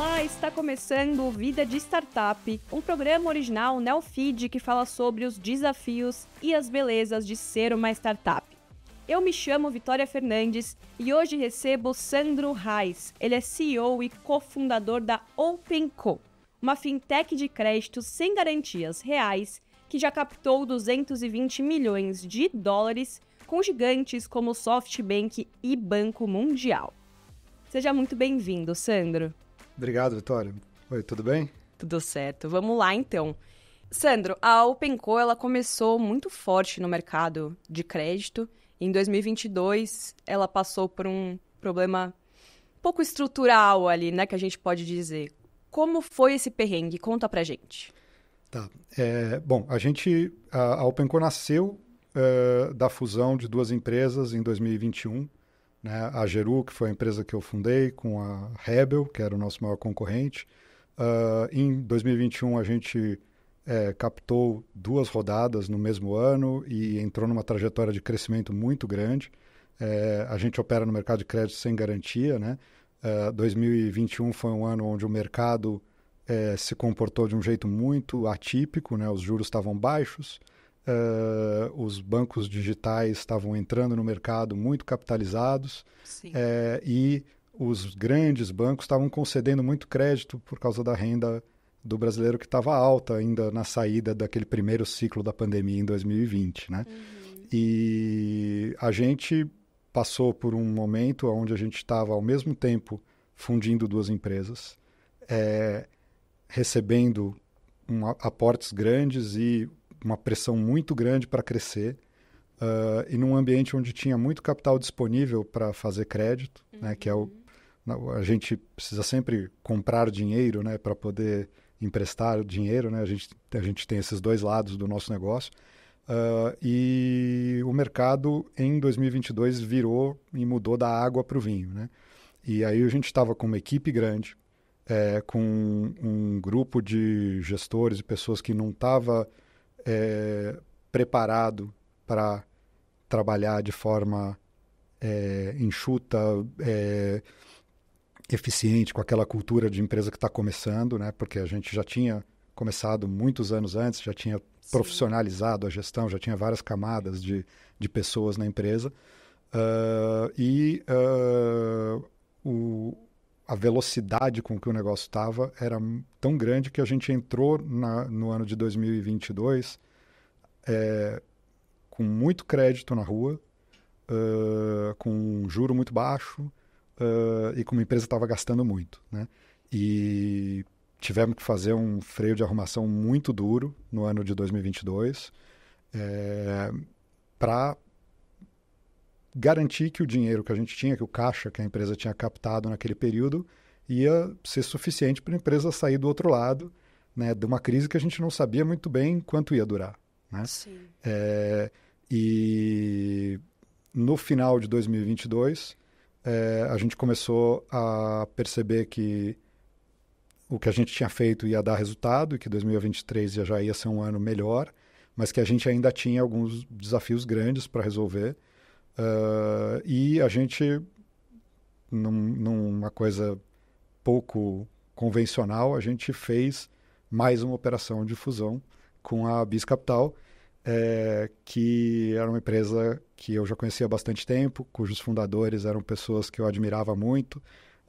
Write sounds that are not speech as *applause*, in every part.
Olá, está começando Vida de Startup, um programa original Neofeed que fala sobre os desafios e as belezas de ser uma startup. Eu me chamo Vitória Fernandes e hoje recebo Sandro Reis. Ele é CEO e cofundador da OpenCo, uma fintech de crédito sem garantias reais que já captou 220 milhões de dólares com gigantes como SoftBank e Banco Mundial. Seja muito bem-vindo, Sandro. Obrigado, Vitória. Oi, tudo bem? Tudo certo. Vamos lá, então. Sandro, a OpenCo ela começou muito forte no mercado de crédito. Em 2022, ela passou por um problema pouco estrutural ali, né, que a gente pode dizer. Como foi esse perrengue? Conta pra gente. Tá. É, bom, a gente, a, a OpenCo nasceu eh, da fusão de duas empresas em 2021 né? a Geru, que foi a empresa que eu fundei, com a Rebel, que era o nosso maior concorrente. Uh, em 2021, a gente é, captou duas rodadas no mesmo ano e entrou numa trajetória de crescimento muito grande. É, a gente opera no mercado de crédito sem garantia. Né? Uh, ah, 2021 foi um ano onde o mercado é, se comportou de um jeito muito atípico, né? os juros estavam baixos, uh, os bancos digitais estavam entrando no mercado muito capitalizados eh, e os grandes bancos estavam concedendo muito crédito por causa da renda do brasileiro que estava alta ainda na saída daquele primeiro ciclo da pandemia em 2020, né? Uhum. E a gente passou por um momento onde a gente estava ao mesmo tempo fundindo duas empresas, é, recebendo um, aportes grandes e uma pressão muito grande para crescer. Uh, e num ambiente onde tinha muito capital disponível para fazer crédito, uhum. né, que é o a gente precisa sempre comprar dinheiro, né, para poder emprestar dinheiro, né? A gente a gente tem esses dois lados do nosso negócio. Uh, e o mercado em 2022 virou e mudou da água para o vinho, né? E aí a gente estava com uma equipe grande, é, com um grupo de gestores e pessoas que não estava é, preparado para trabalhar de forma é, enxuta, é, eficiente com aquela cultura de empresa que está começando, né? Porque a gente já tinha começado muitos anos antes, já tinha Sim. profissionalizado a gestão, já tinha várias camadas de, de pessoas na empresa. Uh, e uh, o, a velocidade com que o negócio estava era tão grande que a gente entrou na, no ano de 2022 é, com muito crédito na rua, uh, com um juro muito baixo uh, e com uma empresa que estava gastando muito. Né? E tivemos que fazer um freio de arrumação muito duro no ano de 2022 é, para garantir que o dinheiro que a gente tinha, que o caixa que a empresa tinha captado naquele período, ia ser suficiente para a empresa sair do outro lado né, de uma crise que a gente não sabia muito bem quanto ia durar. Né? Sim. É, e no final de 2022, é, a gente começou a perceber que o que a gente tinha feito ia dar resultado e que 2023 já ia ser um ano melhor, mas que a gente ainda tinha alguns desafios grandes para resolver Uh, e a gente, num, numa coisa pouco convencional, a gente fez mais uma operação de fusão com a Bis Capital, é, que era uma empresa que eu já conhecia há bastante tempo, cujos fundadores eram pessoas que eu admirava muito,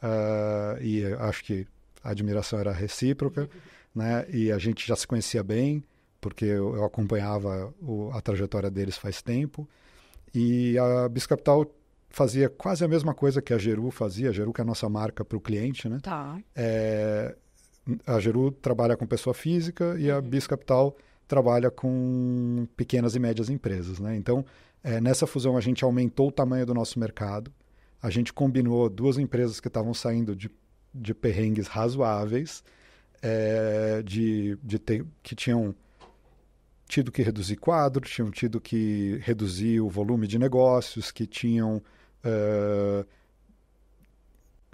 uh, e acho que a admiração era recíproca, *laughs* né? e a gente já se conhecia bem, porque eu, eu acompanhava o, a trajetória deles faz tempo. E a Biscapital fazia quase a mesma coisa que a Geru fazia. A Geru que é a nossa marca para o cliente, né? Tá. É, a Geru trabalha com pessoa física e a uhum. Biscapital trabalha com pequenas e médias empresas, né? Então, é, nessa fusão a gente aumentou o tamanho do nosso mercado. A gente combinou duas empresas que estavam saindo de, de perrengues razoáveis, é, de, de ter, que tinham tido que reduzir quadro, tinham tido que reduzir o volume de negócios, que tinham uh,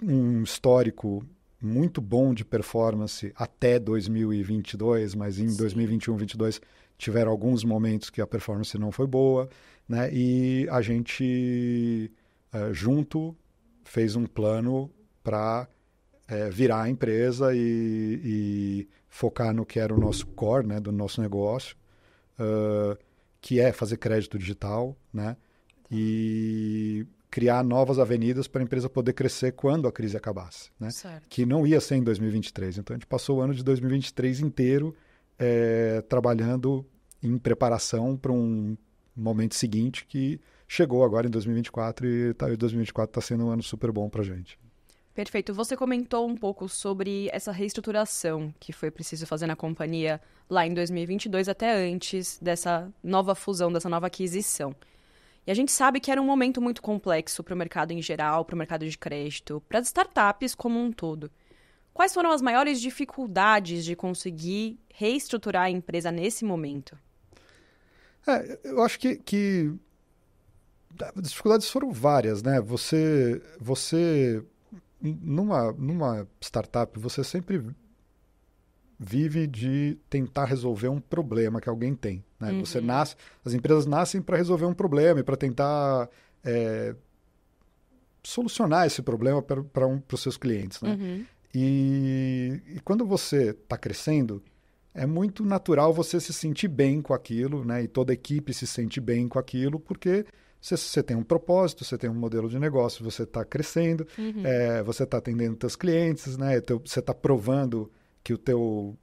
um histórico muito bom de performance até 2022, mas em 2021, 2022 tiveram alguns momentos que a performance não foi boa, né? E a gente uh, junto fez um plano para eh, virar a empresa e, e focar no que era o nosso core, né, do nosso negócio, uh, que é fazer crédito digital, né? Tá. E criar novas avenidas para a empresa poder crescer quando a crise acabasse, né? Certo. Que não ia ser em 2023. Então a gente passou o ano de 2023 inteiro é, trabalhando em preparação para um momento seguinte que chegou agora em 2024 e tá, 2024 está sendo um ano super bom para gente. Perfeito. Você comentou um pouco sobre essa reestruturação que foi preciso fazer na companhia lá em 2022, até antes dessa nova fusão, dessa nova aquisição. E a gente sabe que era um momento muito complexo para o mercado em geral, para o mercado de crédito, para as startups como um todo. Quais foram as maiores dificuldades de conseguir reestruturar a empresa nesse momento? É, eu acho que, que as dificuldades foram várias, né? Você, você numa, numa startup, você sempre vive de tentar resolver um problema que alguém tem. Né? Uhum. Você nasce, as empresas nascem para resolver um problema e para tentar é, solucionar esse problema para um, os seus clientes. Né? Uhum. E, e, quando você está crescendo, é muito natural você se sentir bem com aquilo, né? e toda a equipe se sente bem com aquilo, porque você, você tem um propósito, você tem um modelo de negócio, você está crescendo, uhum. é, você está atendendo seus clientes, né? É teu, você está provando que o teu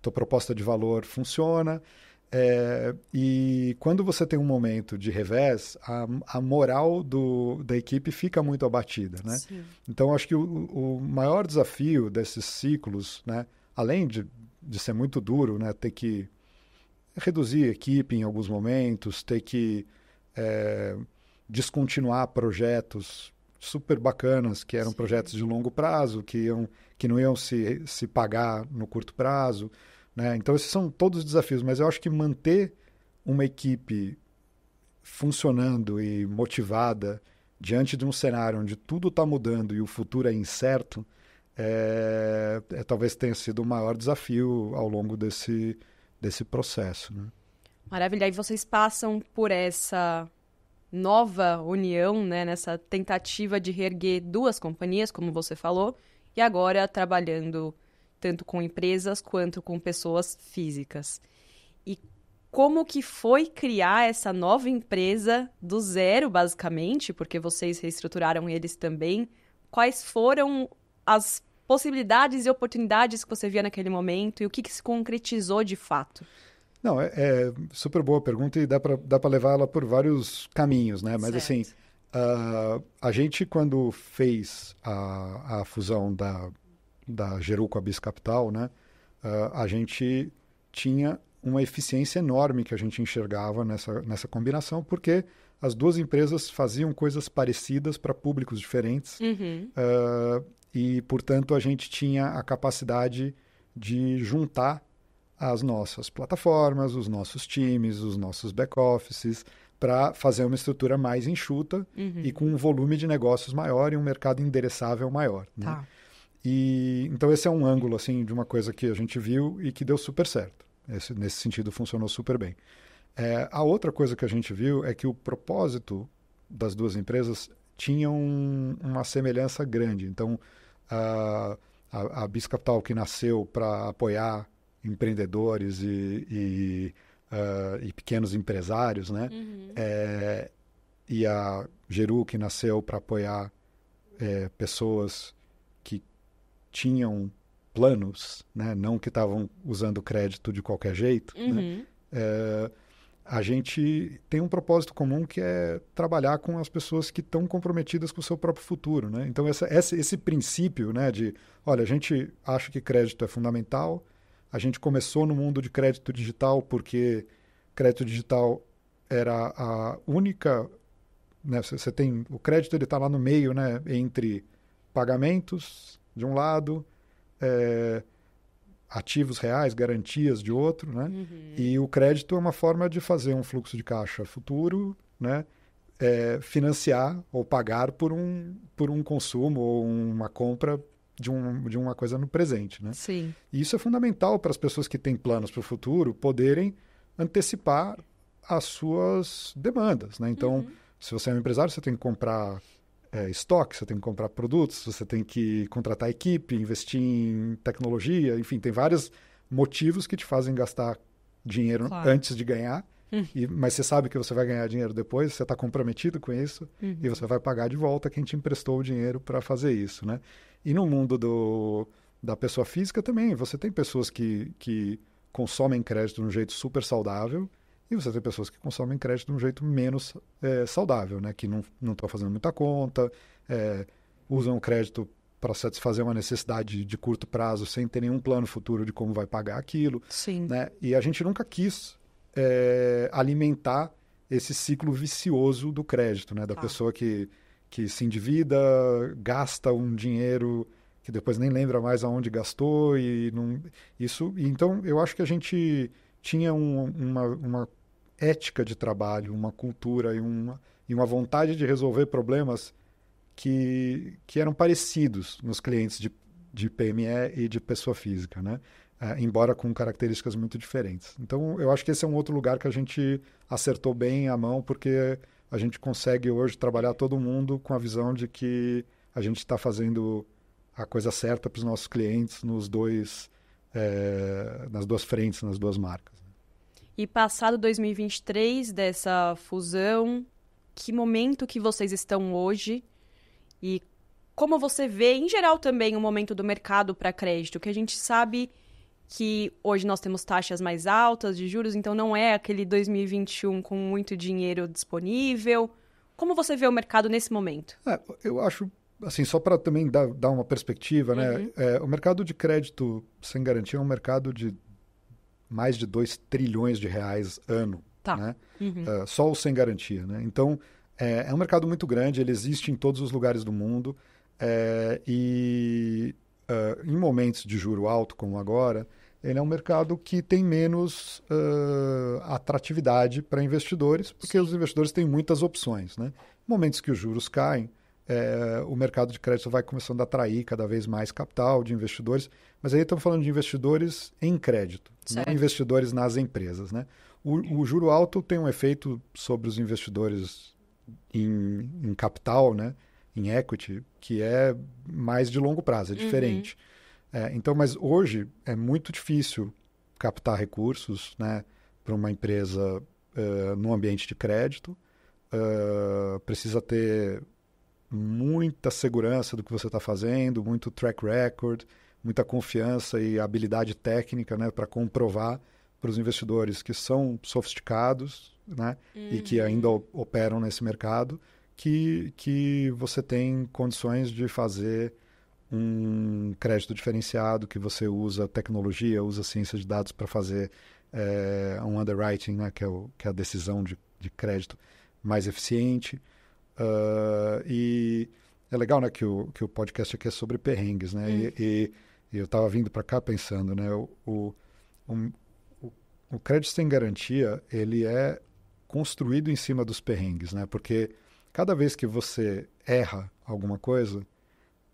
tua proposta de valor funciona. É, e quando você tem um momento de revés, a, a moral do, da equipe fica muito abatida, né? Sim. Então, acho que o, o, maior desafio desses ciclos, né, além de, de ser muito duro, né, ter que reduzir a equipe em alguns momentos, ter que é, descontinuar projetos super bacanas, que eram Sim. projetos de longo prazo, que, iam, que não iam se, se pagar no curto prazo. Né? Então, esses são todos os desafios, mas eu acho que manter uma equipe funcionando e motivada diante de um cenário onde tudo está mudando e o futuro é incerto, é, é, talvez tenha sido o maior desafio ao longo desse, desse processo. Né? Maravilha. E vocês passam por essa nova união, né, nessa tentativa de reerguer duas companhias, como você falou, e agora trabalhando tanto com empresas quanto com pessoas físicas. E como que foi criar essa nova empresa do zero, basicamente, porque vocês reestruturaram eles também? Quais foram as possibilidades e oportunidades que você via naquele momento e o que, que se concretizou de fato? Não, é, é, super boa pergunta e dá para levar ela por vários caminhos, né? Mas assim, certo. assim, uh, a gente quando fez a, a fusão da, da Geru com a Bis Capital, né? Uh, a gente tinha uma eficiência enorme que a gente enxergava nessa, nessa combinação, porque as duas empresas faziam coisas parecidas para públicos diferentes uhum. uh, e, portanto, a gente tinha a capacidade de juntar as nossas plataformas, os nossos times, os nossos back-offices, para fazer uma estrutura mais enxuta uhum. e com um volume de negócios maior e um mercado endereçável maior. Né? Tá. E, então esse é um ângulo assim de uma coisa que a gente viu e que deu super certo. Esse, nesse sentido funcionou super bem. É, a outra coisa que a gente viu é que o propósito das duas empresas tinha um, uma semelhança grande. Então a, a, a Capital que nasceu para apoiar empreendedores e, e, uh, e pequenos empresários, né? Uhum. É, e a Geru, que nasceu para apoiar é, pessoas que tinham planos, né? não que estavam usando crédito de qualquer jeito, né? uhum. né? é, a gente tem um propósito comum que é trabalhar com as pessoas que estão comprometidas com o seu próprio futuro. Né? Então, essa, esse princípio né, de, olha, a gente acha que crédito é fundamental, a gente começou no mundo de crédito digital porque crédito digital era a única. Né, você tem o crédito ele está lá no meio, né, entre pagamentos de um lado, é, ativos reais, garantias de outro, né? Uhum. E o crédito é uma forma de fazer um fluxo de caixa futuro, né? É, financiar ou pagar por um, por um consumo ou uma compra de, um, de uma coisa no presente, né? Sim. E isso é fundamental para as pessoas que têm planos para o futuro poderem antecipar as suas demandas, né? Então, uhum. se você é um empresário, você tem que comprar é, estoque, você tem que comprar produtos, você tem que contratar equipe, investir em tecnologia, enfim, tem vários motivos que te fazem gastar dinheiro claro. antes de ganhar, hum. e, mas você sabe que você vai ganhar dinheiro depois, você está comprometido com isso uhum. e você vai pagar de volta quem te emprestou o dinheiro para fazer isso, né? E no mundo do, da pessoa física também, você tem pessoas que, que consomem crédito de um jeito super saudável e você tem pessoas que consomem crédito de um jeito menos é, saudável, né? que não estão fazendo muita conta, é, usam o crédito para satisfazer uma necessidade de curto prazo sem ter nenhum plano futuro de como vai pagar aquilo. Sim. Né? E a gente nunca quis é, alimentar esse ciclo vicioso do crédito, né? da ah. pessoa que que se endivida, gasta um dinheiro que depois nem lembra mais aonde gastou e não, isso. Então eu acho que a gente tinha um, uma, uma ética de trabalho, uma cultura e uma, e uma vontade de resolver problemas que, que eram parecidos nos clientes de, de PME e de pessoa física, né? É, embora com características muito diferentes. Então, eu acho que esse é um outro lugar que a gente acertou bem a mão, porque a gente consegue hoje trabalhar todo mundo com a visão de que a gente está fazendo a coisa certa para os nossos clientes nos dois é, nas duas frentes, nas duas marcas. Né? E passado 2023 dessa fusão, que momento que vocês estão hoje e como você vê, em geral, também o momento do mercado para crédito, que a gente sabe que hoje nós temos taxas mais altas de juros, então não é aquele 2021 com muito dinheiro disponível. Como você vê o mercado nesse momento? É, eu acho, assim, só para também dar, dar, uma perspectiva, né? uhum. né? É, o mercado de crédito sem garantia é um mercado de mais de 2 trilhões de reais ano. Tá. Né? Uhum. É, só o sem garantia, né? Então, é, é um mercado muito grande, ele existe em todos os lugares do mundo. É, e é, em momentos de juro alto como agora, ele é um mercado que tem menos uh, atratividade para investidores, porque os investidores têm muitas opções. Né? Momentos que os juros caem, é, o mercado de crédito vai começando a atrair cada vez mais capital de investidores, mas aí estamos falando de investidores em crédito, certo. não investidores nas empresas. Né? O, o, juro alto tem um efeito sobre os investidores em, em capital, né? em equity, que é mais de longo prazo, é uhum. diferente. Uhum é, então, mas hoje é muito difícil captar recursos né, para uma empresa uh, é, no ambiente de crédito. Uh, precisa ter muita segurança do que você está fazendo, muito track record, muita confiança e habilidade técnica né, para comprovar para os investidores que são sofisticados né, uhum. e que uhum. ainda operam nesse mercado que, que você tem condições de fazer um crédito diferenciado que você usa tecnologia, usa ciência de dados para fazer é, um underwriting, né, que, é o, que, é a decisão de, de crédito mais eficiente. Uh, e é legal né, que, o, que o podcast aqui é sobre perrengues. Né? Hum. E, e, eu estava vindo para cá pensando, né, o, o, um, o, o crédito sem garantia ele é construído em cima dos perrengues, né? porque cada vez que você erra alguma coisa,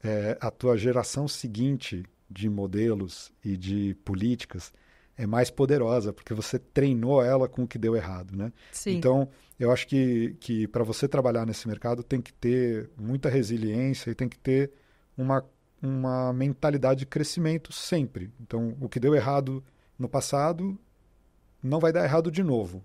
é, a tua geração seguinte de modelos e de políticas é mais poderosa, porque você treinou ela com o que deu errado, né? Sim. Então, eu acho que, que para você trabalhar nesse mercado tem que ter muita resiliência e tem que ter uma, uma mentalidade de crescimento sempre. Então, o que deu errado no passado não vai dar errado de novo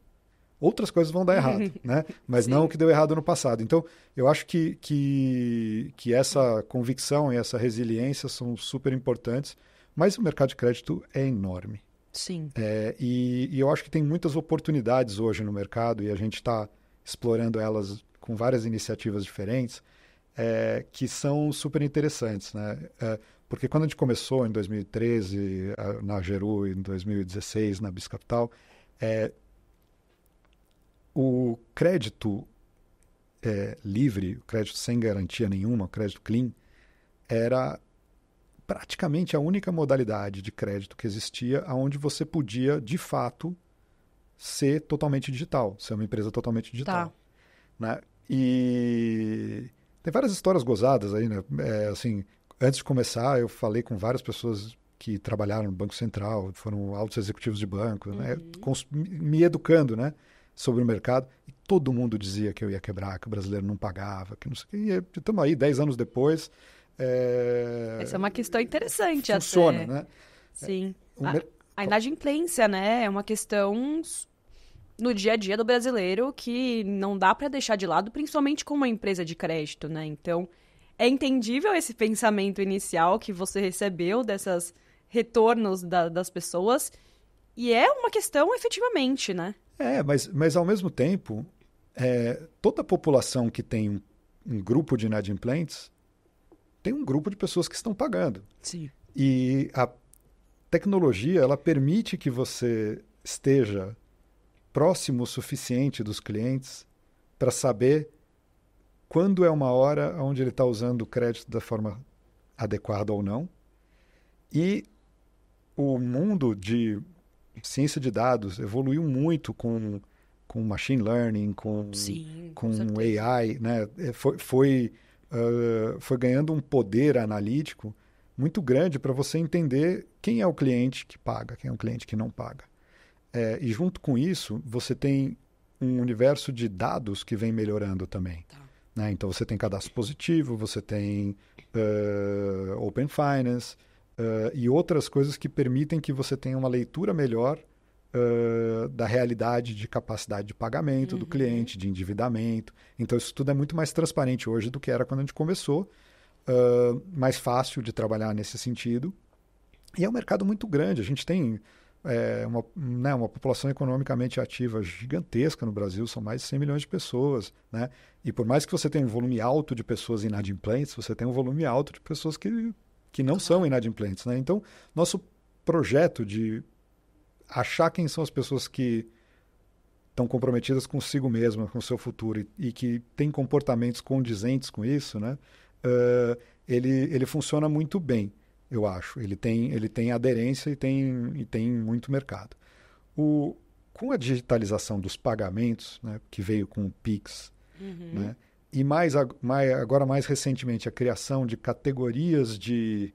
outras coisas vão dar *laughs* errado, né? Mas Sim. não o que deu errado no passado. Então, eu acho que, que, que essa convicção e essa resiliência são super importantes, mas o mercado de crédito é enorme. Sim. É, e, e eu acho que tem muitas oportunidades hoje no mercado e a gente está explorando elas com várias iniciativas diferentes é, que são super interessantes, né? É, porque quando a gente começou em 2013 na Geru, em 2016 na Biscapital, é, o crédito é, livre, o crédito sem garantia nenhuma, o crédito clean, era praticamente a única modalidade de crédito que existia aonde você podia, de fato, ser totalmente digital, ser uma empresa totalmente digital. Tá. Né? E tem várias histórias gozadas aí, né? É, assim, antes de começar, eu falei com várias pessoas que trabalharam no Banco Central, foram altos executivos de banco, né? uhum. né? Cons me educando, né? sobre o mercado e todo mundo dizia que eu ia quebrar, que o brasileiro não pagava, que não sei o quê. E estamos aí, 10 anos depois. É... Essa é uma questão interessante. Funciona, até. né? Sim. É, a, a inadimplência, né? É uma questão no dia a dia do brasileiro que não dá para deixar de lado, principalmente com uma empresa de crédito, né? Então, é entendível esse pensamento inicial que você recebeu dessas retornos da, das pessoas e é uma questão efetivamente, né? É, mas, mas ao mesmo tempo, é, toda a população que tem um, um, grupo de inadimplentes tem um grupo de pessoas que estão pagando. Sim. E a tecnologia ela permite que você esteja próximo o suficiente dos clientes para saber quando é uma hora onde ele está usando o crédito da forma adequada ou não. E o mundo de ciência de dados evoluiu muito com com machine learning, com Sim, com, com AI, né? É, foi foi, uh, foi ganhando um poder analítico muito grande para você entender quem é o cliente que paga, quem é o cliente que não paga. É, e junto com isso, você tem um universo de dados que vem melhorando também. Tá. Né? Então você tem cadastro positivo, você tem uh, Open Finance, uh, e outras coisas que permitem que você tenha uma leitura melhor uh, da realidade de capacidade de pagamento uhum. do cliente, de endividamento. Então, isso tudo é muito mais transparente hoje do que era quando a gente começou. Uh, mais fácil de trabalhar nesse sentido. E é um mercado muito grande. A gente tem é, uma, né, uma população economicamente ativa gigantesca no Brasil, são mais de 100 milhões de pessoas. Né? E por mais que você tenha um volume alto de pessoas inadimplentes, você tem um volume alto de pessoas que que não são inadimplentes. Né? Então, nosso projeto de achar quem são as pessoas que estão comprometidas consigo mesma, com o seu futuro e, e que têm comportamentos condizentes com isso, né? Uh, ele, ele funciona muito bem, eu acho. Ele tem, ele tem aderência e tem, e tem muito mercado. O, com a digitalização dos pagamentos, né, que veio com o Pix, uhum. né, e mais, agora mais recentemente a criação de categorias de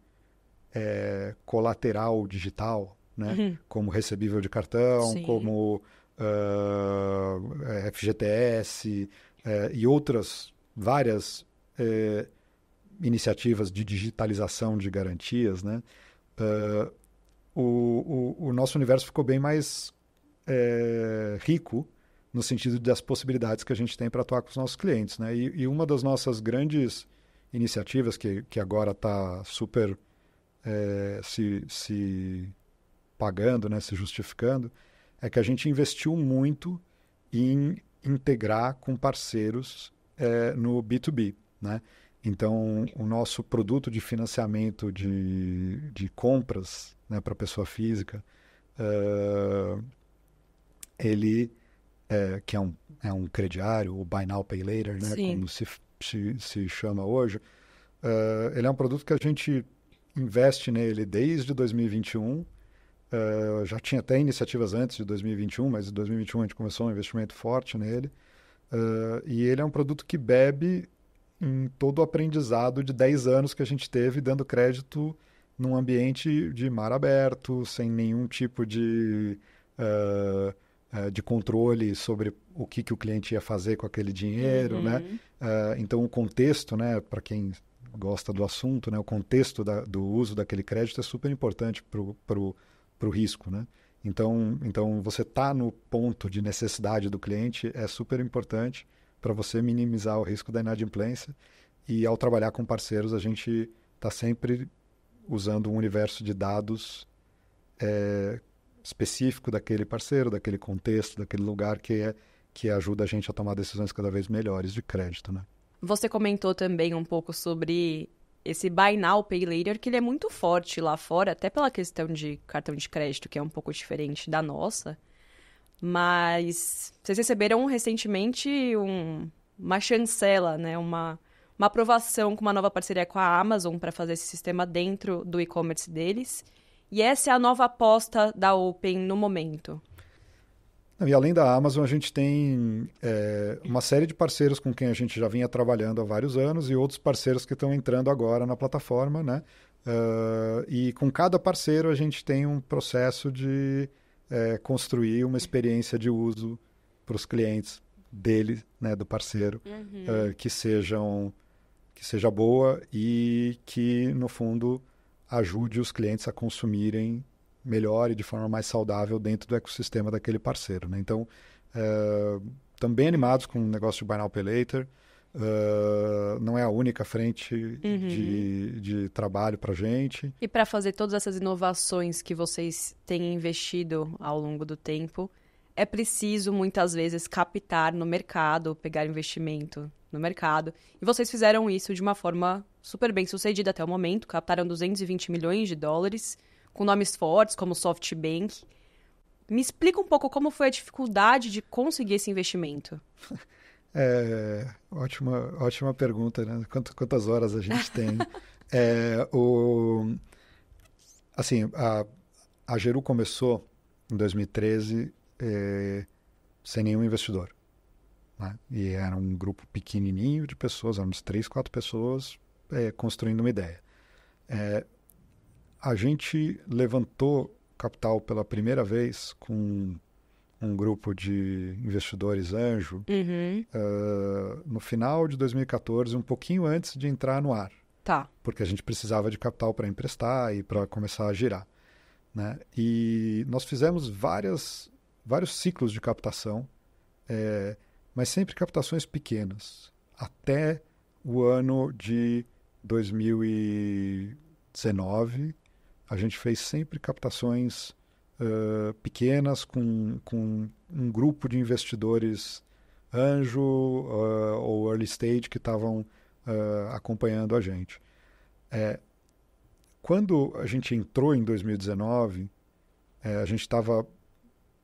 é, colateral digital, né? Uhum. como recebível de cartão, Sim. como uh, ah, FGTS eh, e outras várias eh, iniciativas de digitalização de garantias, né? Ah, o, o, o, nosso universo ficou bem mais rico no sentido das possibilidades que a gente tem para atuar com os nossos clientes. Né? E, e, uma das nossas grandes iniciativas, que, que agora está super é, se, se pagando, né, se justificando, é que a gente investiu muito em integrar com parceiros é, no B2B. Né? Então, o nosso produto de financiamento de, de compras né, para pessoa física, uh, ele é, que é um, é um crediário, o Buy Now Pay Later, né, como se, se, se, chama hoje, é, ele é um produto que a gente investe nele desde 2021. Uh, é, já tinha até iniciativas antes de 2021, mas em 2021 a gente começou um investimento forte nele. É, e ele é um produto que bebe em todo o aprendizado de 10 anos que a gente teve dando crédito num ambiente de mar aberto, sem nenhum tipo de uh, eh, de controle sobre o que, que o cliente ia fazer com aquele dinheiro, né? uhum. né? Uh, então o contexto, né, para quem gosta do assunto, né, o contexto da, do uso daquele crédito é super importante para o risco, né? Então, então você está no ponto de necessidade do cliente é super importante para você minimizar o risco da inadimplência e ao trabalhar com parceiros a gente está sempre usando um universo de dados é, específico daquele parceiro, daquele contexto, daquele lugar que é que ajuda a gente a tomar decisões cada vez melhores de crédito, né? Você comentou também um pouco sobre esse buy now pay later que ele é muito forte lá fora, até pela questão de cartão de crédito que é um pouco diferente da nossa. Mas vocês receberam recentemente um, uma chancela, né, uma uma aprovação com uma nova parceria com a Amazon para fazer esse sistema dentro do e-commerce deles. E essa é a nova aposta da Open no momento. E além da Amazon, a gente tem é, uma série de parceiros com quem a gente já vinha trabalhando há vários anos e outros parceiros que estão entrando agora na plataforma, né? Uh, e com cada parceiro a gente tem um processo de é, construir uma experiência de uso para os clientes dele, né, do parceiro, uhum. uh, que sejam que seja boa e que no fundo ajude os clientes a consumirem melhor e de forma mais saudável dentro do ecossistema daquele parceiro. Né? Então, eh, também é, animados com o negócio de Buy Now Pay Later. Eh, não é a única frente uhum. de, de, trabalho para gente. E para fazer todas essas inovações que vocês têm investido ao longo do tempo, é preciso muitas vezes captar no mercado, pegar investimento no mercado. E vocês fizeram isso de uma forma super bem sucedida até o momento, captaram 220 milhões de dólares, com nomes fortes como SoftBank. Me explica um pouco como foi a dificuldade de conseguir esse investimento. *laughs* É, ótima, ótima pergunta, né? Quanto, quantas horas a gente tem? *laughs* é, o, assim, a, a Geru começou em 2013 é, sem nenhum investidor. Né? E era um grupo pequenininho de pessoas, éramos três, quatro pessoas é, construindo uma ideia. É, a gente levantou capital pela primeira vez com um grupo de investidores anjo uhum. uh, no final de 2014, um pouquinho antes de entrar no ar. Tá. Porque a gente precisava de capital para emprestar e para começar a girar. Né? E nós fizemos várias, vários ciclos de captação, é, mas sempre captações pequenas, até o ano de 2019, a gente fez sempre captações uh, pequenas com, com um grupo de investidores anjo uh, ou early stage que estavam uh, acompanhando a gente. É, quando a gente entrou em 2019, é, a gente estava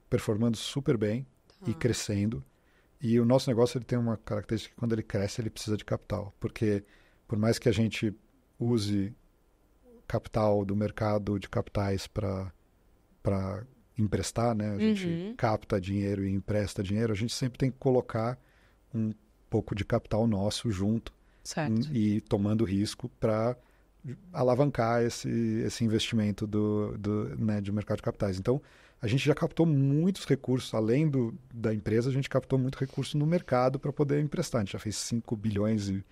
performando super bem ah. e crescendo. E o nosso negócio ele tem uma característica que quando ele cresce ele precisa de capital, porque por mais que a gente use capital do mercado de capitais para emprestar, né? A gente uhum. capta dinheiro e empresta dinheiro, a gente sempre tem que colocar um pouco de capital nosso junto certo. e tomando risco para alavancar esse, esse investimento do, do, né, de mercado de capitais. Então, a gente já captou muitos recursos, além do, da empresa, a gente captou muito recurso no mercado para poder emprestar. A gente já fez 5 bilhões e,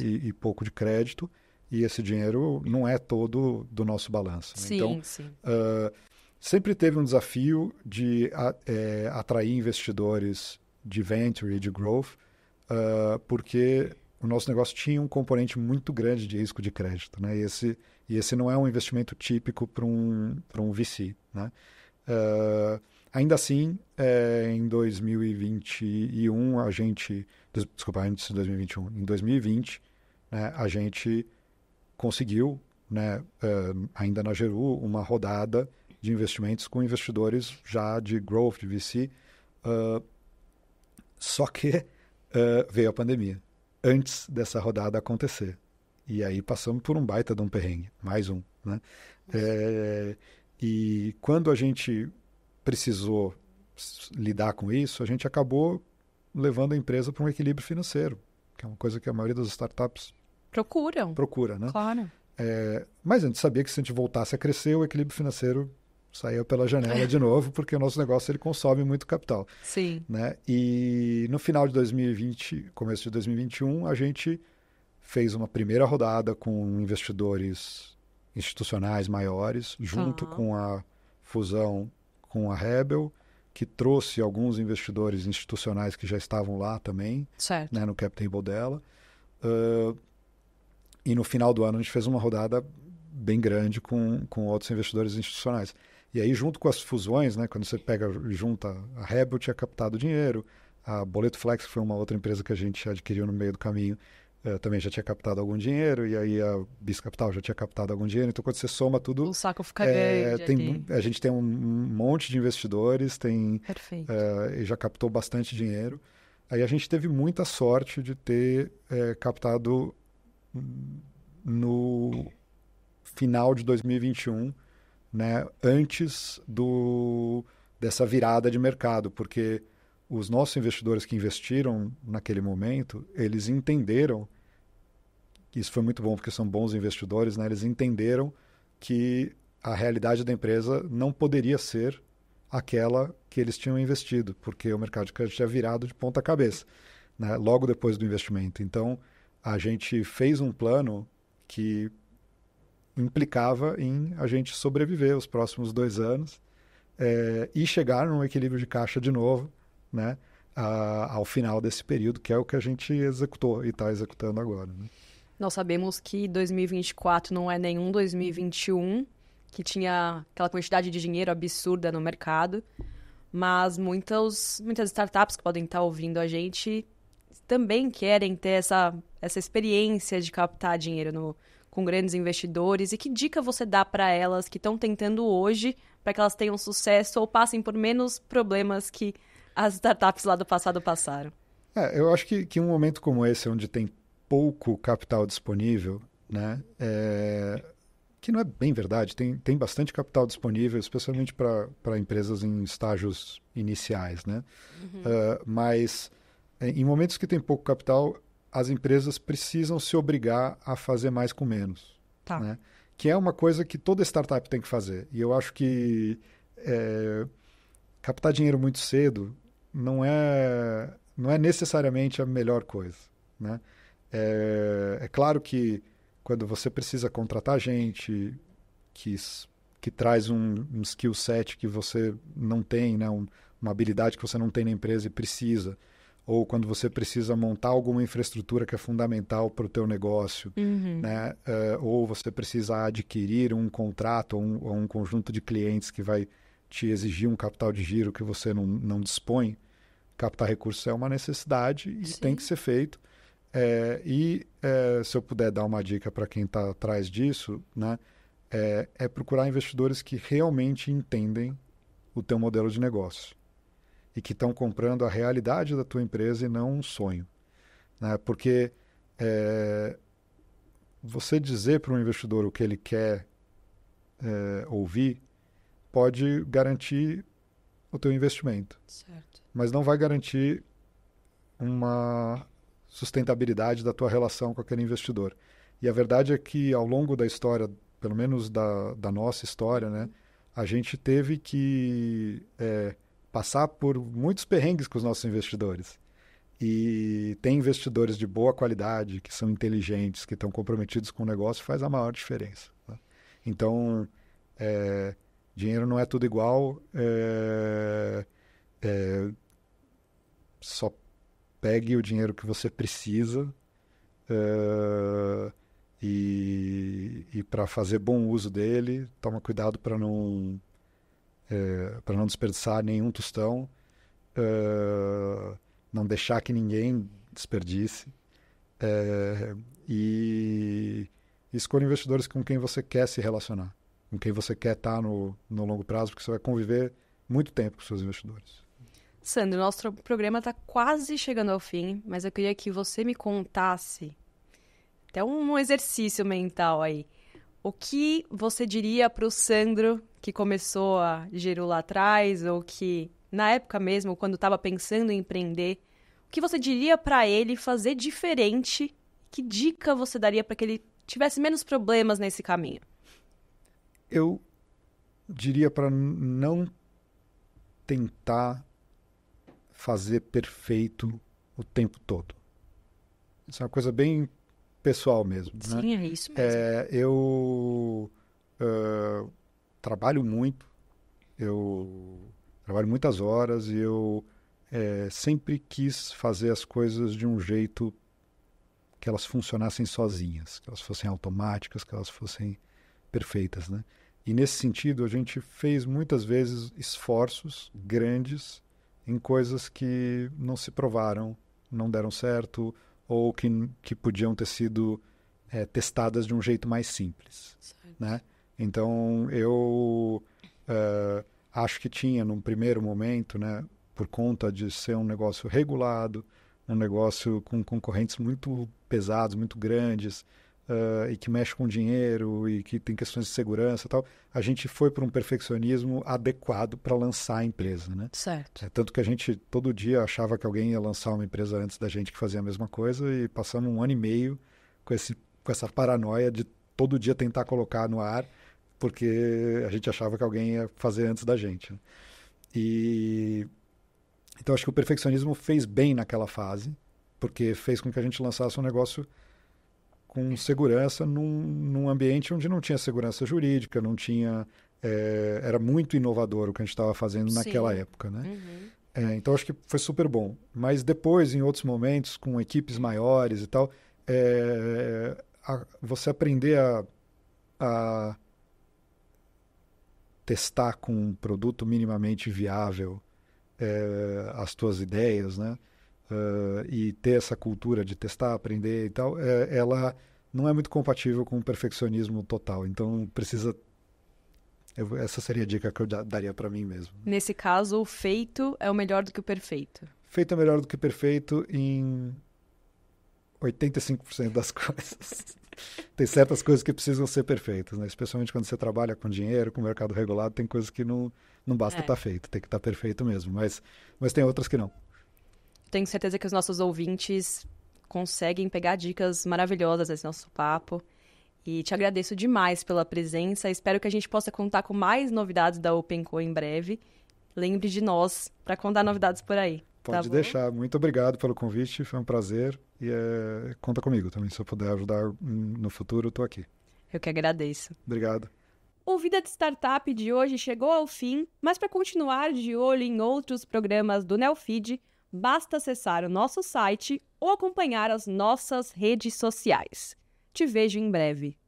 e, e, pouco de crédito, e esse dinheiro não é todo do nosso balanço. Né? Sim, então, sim. Uh, sempre teve um desafio de a, é, atrair investidores de venture e de growth, uh, porque o nosso negócio tinha um componente muito grande de risco de crédito, né? E esse, e esse não é um investimento típico para um, um VC, né? Uh, ainda assim, é, em 2021, a gente. Desculpa, antes de 2021. Em 2020, né, a gente conseguiu, né, uh, ainda na Geru, uma rodada de investimentos com investidores já de growth, de VC. Uh, ah, só que veio a pandemia, antes dessa rodada acontecer. E aí passamos por um baita de um perrengue, mais um. Né? É, e quando a gente precisou lidar com isso, a gente acabou levando a empresa para um equilíbrio financeiro, que é uma coisa que a maioria das startups procuram. Procura, né? Claro. É, mas a gente sabia que se a gente voltasse a crescer, o equilíbrio financeiro saía pela janela de novo, porque o nosso negócio ele consome muito capital. Sim. Né? E no final de 2020, começo de 2021, a gente fez uma primeira rodada com investidores institucionais maiores, junto com a fusão com a Rebel, que trouxe alguns investidores institucionais que já estavam lá também, né, no cap table dela. Uh, e no final do ano a gente fez uma rodada bem grande com, com outros investidores institucionais. E aí, junto com as fusões, né, quando você pega junta, a Rebel tinha captado dinheiro, a Boleto Flex foi uma outra empresa que a gente adquiriu no meio do caminho, é, eu também já tinha captado algum dinheiro, e aí a Bis Capital já tinha captado algum dinheiro. Então, quando você soma tudo. O saco fica é, tem, A gente tem um monte de investidores, tem. Perfeito. É, já captou bastante dinheiro. Aí a gente teve muita sorte de ter é, captado no final de 2021, né, antes do, dessa virada de mercado, porque os nossos investidores que investiram naquele momento, eles entenderam isso foi muito bom, porque são bons investidores, né? eles entenderam que a realidade da empresa não poderia ser aquela que eles tinham investido, porque o mercado de crédito tinha virado de ponta cabeça, né? logo depois do investimento. Então, a gente fez um plano que implicava em a gente sobreviver os próximos dois anos é, e chegar num equilíbrio de caixa de novo, né? A, ao final desse período, que é o que a gente executou e está executando agora. Né? Nós sabemos que 2024 não é nenhum 2021, que tinha aquela quantidade de dinheiro absurda no mercado, mas muitas, muitas startups que podem estar ouvindo a gente também querem ter essa, essa experiência de captar dinheiro no, com grandes investidores. E que dica você dá para elas que estão tentando hoje para que elas tenham sucesso ou passem por menos problemas que as startups lá do passado passaram? É, eu acho que, que um momento como esse, onde tem pouco capital disponível, né? É, que não é bem verdade, tem, tem bastante capital disponível, especialmente para empresas em estágios iniciais, né? Uhum. Uh, mas é, em momentos que tem pouco capital, as empresas precisam se obrigar a fazer mais com menos, tá. né? Que é uma coisa que toda startup tem que fazer. E eu acho que é, captar dinheiro muito cedo não é não é necessariamente a melhor coisa, né? É, é claro que quando você precisa contratar gente que, que traz um, um skill set que você não tem, né? Um, uma habilidade que você não tem na empresa e precisa, ou quando você precisa montar alguma infraestrutura que é fundamental para o teu negócio, uhum. né? É, ou você precisa adquirir um contrato ou um, ou um, conjunto de clientes que vai te exigir um capital de giro que você não, não dispõe, captar recursos é uma necessidade e Sim. tem que ser feito. É, e é, se eu puder dar uma dica para quem está atrás disso, né, é, é, procurar investidores que realmente entendem o teu modelo de negócio e que estão comprando a realidade da tua empresa e não um sonho, né? Porque é, você dizer para um investidor o que ele quer é, ouvir pode garantir o teu investimento, certo. mas não vai garantir uma sustentabilidade da tua relação com aquele investidor. E a verdade é que ao longo da história, pelo menos da, da nossa história, né, a gente teve que é, passar por muitos perrengues com os nossos investidores. E tem investidores de boa qualidade, que são inteligentes, que estão comprometidos com o negócio, faz a maior diferença. Né? Então, é, dinheiro não é tudo igual. É, é só pegue o dinheiro que você precisa uh, e, e para fazer bom uso dele, toma cuidado para não uh, eh, para não desperdiçar nenhum tostão, uh, não deixar que ninguém desperdice e, e escolha investidores com quem você quer se relacionar, com quem você quer estar tá no, no longo prazo, porque você vai conviver muito tempo com seus investidores. Sandro, nosso programa está quase chegando ao fim, mas eu queria que você me contasse até um exercício mental aí. O que você diria para o Sandro que começou a gerar lá atrás ou que na época mesmo, quando estava pensando em empreender, o que você diria para ele fazer diferente? Que dica você daria para que ele tivesse menos problemas nesse caminho? Eu diria para não tentar fazer perfeito o tempo todo. Isso é uma coisa bem pessoal mesmo. Né? Sim, né? é isso mesmo. É, eu uh, trabalho muito, eu trabalho muitas horas e eu é, sempre quis fazer as coisas de um jeito que elas funcionassem sozinhas, que elas fossem automáticas, que elas fossem perfeitas, né? E nesse sentido, a gente fez muitas vezes esforços grandes em coisas que não se provaram, não deram certo ou que, que podiam ter sido é, testadas de um jeito mais simples, certo. né? Então eu uh, acho que tinha num primeiro momento, né, por conta de ser um negócio regulado, um negócio com concorrentes muito pesados, muito grandes, uh, e que mexe com dinheiro e que tem questões de segurança e tal, a gente foi para um perfeccionismo adequado para lançar a empresa, né? Certo. É, tanto que a gente todo dia achava que alguém ia lançar uma empresa antes da gente que fazia a mesma coisa e passamos um ano e meio com, esse, com essa paranoia de todo dia tentar colocar no ar porque a gente achava que alguém ia fazer antes da gente. Né? E então acho que o perfeccionismo fez bem naquela fase, porque fez com que a gente lançasse um negócio com segurança num, num ambiente onde não tinha segurança jurídica, não tinha. É, era muito inovador o que a gente estava fazendo naquela época, né? Uhum. É, então acho que foi super bom. Mas depois, em outros momentos, com equipes maiores e tal, é, a, você aprender a, a, testar com um produto minimamente viável é, as tuas ideias, né? uh, e ter essa cultura de testar, aprender e tal, é, ela não é muito compatível com o perfeccionismo total. Então precisa eu, essa seria a dica que eu daria para mim mesmo. Nesse caso, o feito é o melhor do que o perfeito. Feito é melhor do que perfeito em 85% das *laughs* coisas. tem certas coisas que precisam ser perfeitas, né? especialmente quando você trabalha com dinheiro, com mercado regulado, tem coisas que não, não basta estar é. tá feito, tem que estar tá perfeito mesmo, mas, mas tem outras que não tenho certeza que os nossos ouvintes conseguem pegar dicas maravilhosas nesse nosso papo. E te agradeço demais pela presença. Espero que a gente possa contar com mais novidades da OpenCo em breve. Lembre de nós para contar novidades por aí. Tá Pode tá deixar. Muito obrigado pelo convite. Foi um prazer. E é... conta comigo também. Se eu puder ajudar no futuro, estou aqui. Eu que agradeço. Obrigado. O Vida de Startup de hoje chegou ao fim, mas para continuar de olho em outros programas do Nelfeed, basta acessar o nosso site ou acompanhar as nossas redes sociais. Te vejo em breve.